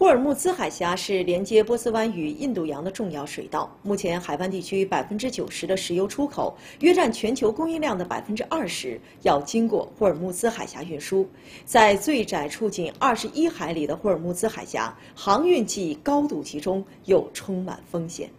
霍尔木兹海峡是连接波斯湾与印度洋的重要水道。目前，海湾地区百分之九十的石油出口，约占全球供应量的百分之二十，要经过霍尔木兹海峡运输。在最窄处仅二十一海里的霍尔木兹海峡，航运既高度集中又充满风险。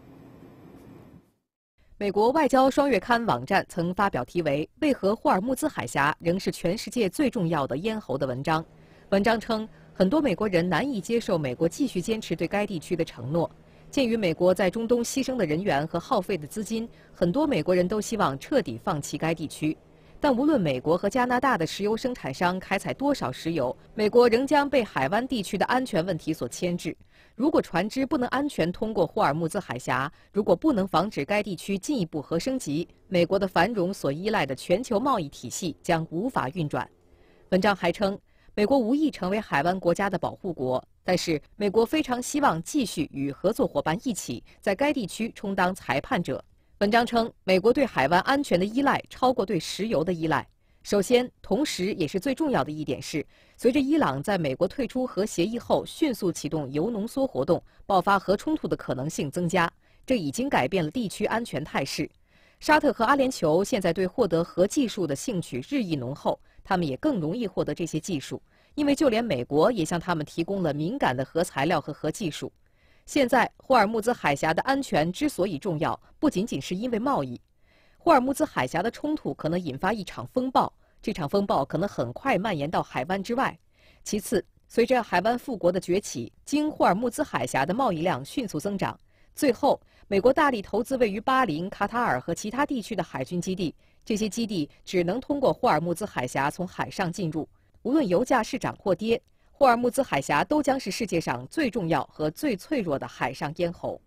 美国外交双月刊网站曾发表题为《为何霍尔木兹海峡仍是全世界最重要的咽喉》的文章，文章称。很多美国人难以接受美国继续坚持对该地区的承诺。鉴于美国在中东牺牲的人员和耗费的资金，很多美国人都希望彻底放弃该地区。但无论美国和加拿大的石油生产商开采多少石油，美国仍将被海湾地区的安全问题所牵制。如果船只不能安全通过霍尔木兹海峡，如果不能防止该地区进一步核升级，美国的繁荣所依赖的全球贸易体系将无法运转。文章还称。美国无意成为海湾国家的保护国，但是美国非常希望继续与合作伙伴一起在该地区充当裁判者。文章称，美国对海湾安全的依赖超过对石油的依赖。首先，同时也是最重要的一点是，随着伊朗在美国退出核协议后迅速启动铀浓缩活动，爆发核冲突的可能性增加，这已经改变了地区安全态势。沙特和阿联酋现在对获得核技术的兴趣日益浓厚。他们也更容易获得这些技术，因为就连美国也向他们提供了敏感的核材料和核技术。现在，霍尔木兹海峡的安全之所以重要，不仅仅是因为贸易。霍尔木兹海峡的冲突可能引发一场风暴，这场风暴可能很快蔓延到海湾之外。其次，随着海湾富国的崛起，经霍尔木兹海峡的贸易量迅速增长。最后，美国大力投资位于巴林、卡塔尔和其他地区的海军基地。这些基地只能通过霍尔木兹海峡从海上进入。无论油价是涨或跌，霍尔木兹海峡都将是世界上最重要和最脆弱的海上咽喉。